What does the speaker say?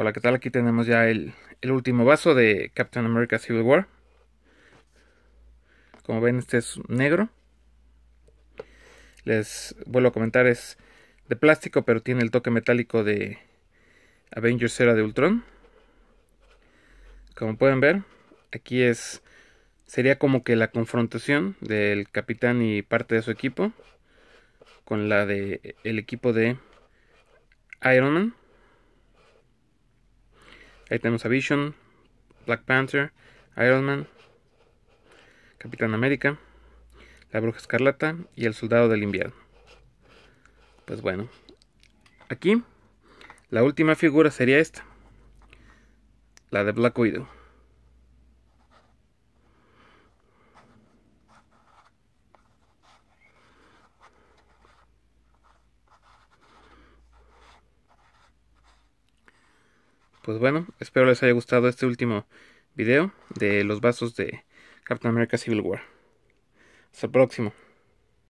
Hola, ¿qué tal? Aquí tenemos ya el, último vaso de Captain America Civil War. Como ven, este es negro. Les vuelvo a comentar, es de plástico, pero tiene el toque metálico de Avengers Era de Ultron. Como pueden ver, aquí es sería como que la confrontación del capitán y parte de su equipo con la de equipo de Iron Man. Ahí tenemos a Vision, Black Panther, Iron Man, Capitán América, la Bruja Escarlata y el Soldado del Invierno. Pues bueno, aquí la última figura sería esta, la de Black Widow. pues bueno, espero les haya gustado este último video de los vasos de Captain America Civil War. Hasta el próximo.